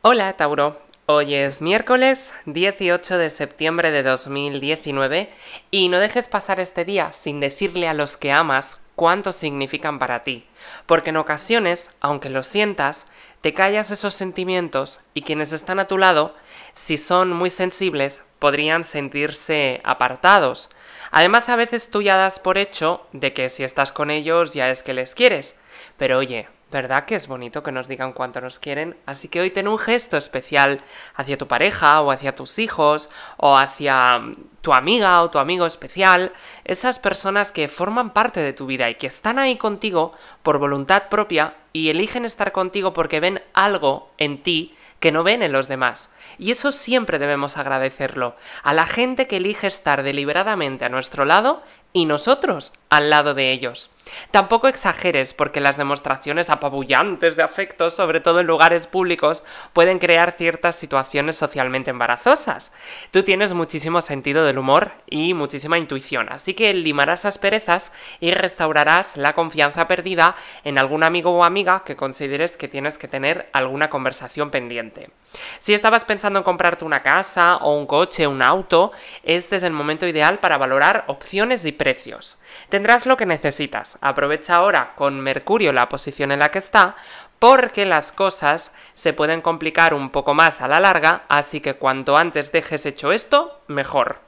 Hola Tauro, hoy es miércoles 18 de septiembre de 2019 y no dejes pasar este día sin decirle a los que amas cuánto significan para ti, porque en ocasiones, aunque lo sientas, te callas esos sentimientos y quienes están a tu lado, si son muy sensibles, podrían sentirse apartados. Además, a veces tú ya das por hecho de que si estás con ellos ya es que les quieres, pero oye, ¿Verdad que es bonito que nos digan cuánto nos quieren? Así que hoy ten un gesto especial hacia tu pareja o hacia tus hijos o hacia mm, tu amiga o tu amigo especial, esas personas que forman parte de tu vida y que están ahí contigo por voluntad propia y eligen estar contigo porque ven algo en ti que no ven en los demás. Y eso siempre debemos agradecerlo. A la gente que elige estar deliberadamente a nuestro lado y nosotros al lado de ellos. Tampoco exageres porque las demostraciones apabullantes de afecto, sobre todo en lugares públicos, pueden crear ciertas situaciones socialmente embarazosas. Tú tienes muchísimo sentido del humor y muchísima intuición, así que limarás asperezas y restaurarás la confianza perdida en algún amigo o amiga que consideres que tienes que tener alguna conversación pendiente. Si estabas pensando en comprarte una casa o un coche, un auto, este es el momento ideal para valorar opciones y precios. Tendrás lo que necesitas. Aprovecha ahora con Mercurio la posición en la que está porque las cosas se pueden complicar un poco más a la larga, así que cuanto antes dejes hecho esto, mejor.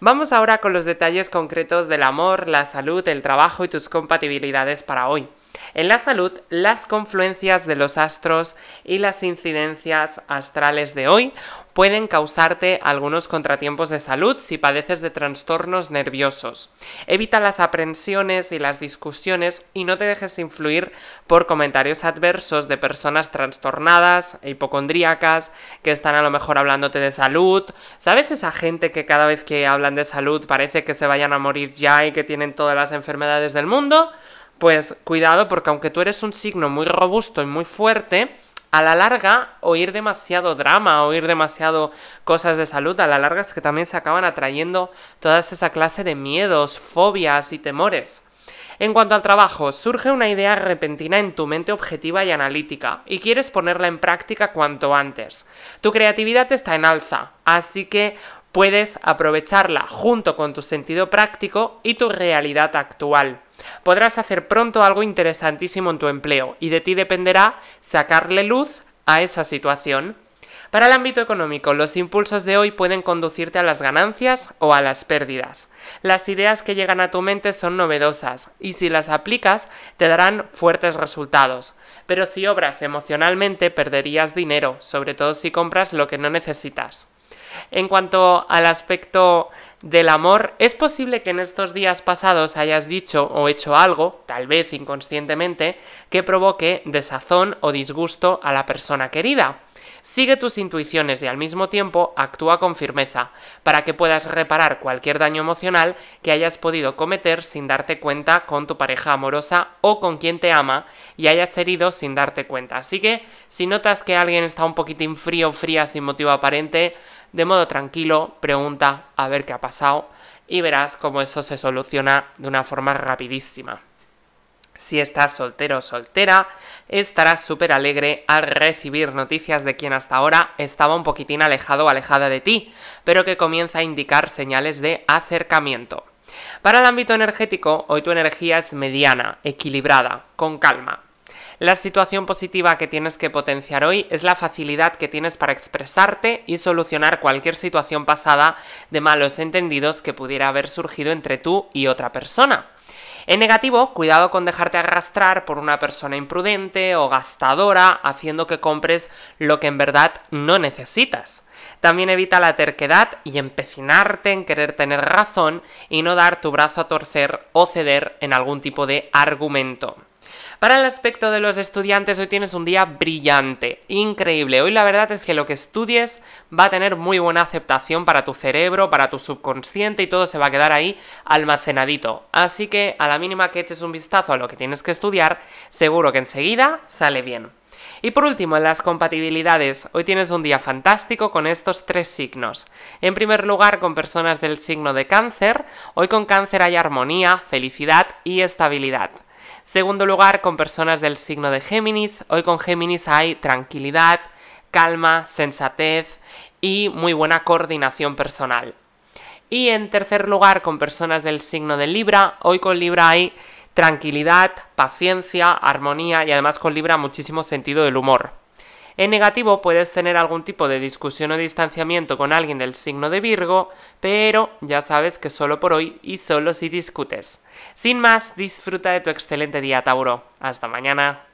Vamos ahora con los detalles concretos del amor, la salud, el trabajo y tus compatibilidades para hoy. En la salud, las confluencias de los astros y las incidencias astrales de hoy pueden causarte algunos contratiempos de salud si padeces de trastornos nerviosos. Evita las aprensiones y las discusiones y no te dejes influir por comentarios adversos de personas trastornadas, hipocondríacas, que están a lo mejor hablándote de salud. ¿Sabes esa gente que cada vez que hablan de salud parece que se vayan a morir ya y que tienen todas las enfermedades del mundo? pues cuidado porque aunque tú eres un signo muy robusto y muy fuerte, a la larga, oír demasiado drama, oír demasiado cosas de salud, a la larga es que también se acaban atrayendo toda esa clase de miedos, fobias y temores. En cuanto al trabajo, surge una idea repentina en tu mente objetiva y analítica, y quieres ponerla en práctica cuanto antes. Tu creatividad está en alza, así que puedes aprovecharla junto con tu sentido práctico y tu realidad actual podrás hacer pronto algo interesantísimo en tu empleo y de ti dependerá sacarle luz a esa situación. Para el ámbito económico, los impulsos de hoy pueden conducirte a las ganancias o a las pérdidas. Las ideas que llegan a tu mente son novedosas y si las aplicas te darán fuertes resultados. Pero si obras emocionalmente perderías dinero, sobre todo si compras lo que no necesitas. En cuanto al aspecto del amor, es posible que en estos días pasados hayas dicho o hecho algo, tal vez inconscientemente, que provoque desazón o disgusto a la persona querida. Sigue tus intuiciones y al mismo tiempo actúa con firmeza, para que puedas reparar cualquier daño emocional que hayas podido cometer sin darte cuenta con tu pareja amorosa o con quien te ama y hayas herido sin darte cuenta. Así que si notas que alguien está un poquitín frío, fría, sin motivo aparente, de modo tranquilo, pregunta a ver qué ha pasado y verás cómo eso se soluciona de una forma rapidísima. Si estás soltero o soltera, estarás súper alegre al recibir noticias de quien hasta ahora estaba un poquitín alejado o alejada de ti, pero que comienza a indicar señales de acercamiento. Para el ámbito energético, hoy tu energía es mediana, equilibrada, con calma. La situación positiva que tienes que potenciar hoy es la facilidad que tienes para expresarte y solucionar cualquier situación pasada de malos entendidos que pudiera haber surgido entre tú y otra persona. En negativo, cuidado con dejarte arrastrar por una persona imprudente o gastadora, haciendo que compres lo que en verdad no necesitas. También evita la terquedad y empecinarte en querer tener razón y no dar tu brazo a torcer o ceder en algún tipo de argumento. Para el aspecto de los estudiantes, hoy tienes un día brillante, increíble. Hoy la verdad es que lo que estudies va a tener muy buena aceptación para tu cerebro, para tu subconsciente y todo se va a quedar ahí almacenadito. Así que a la mínima que eches un vistazo a lo que tienes que estudiar, seguro que enseguida sale bien. Y por último, en las compatibilidades, hoy tienes un día fantástico con estos tres signos. En primer lugar, con personas del signo de cáncer, hoy con cáncer hay armonía, felicidad y estabilidad. Segundo lugar, con personas del signo de Géminis. Hoy con Géminis hay tranquilidad, calma, sensatez y muy buena coordinación personal. Y en tercer lugar, con personas del signo de Libra. Hoy con Libra hay tranquilidad, paciencia, armonía y además con Libra muchísimo sentido del humor. En negativo puedes tener algún tipo de discusión o distanciamiento con alguien del signo de Virgo, pero ya sabes que solo por hoy y solo si discutes. Sin más, disfruta de tu excelente día Tauro. Hasta mañana.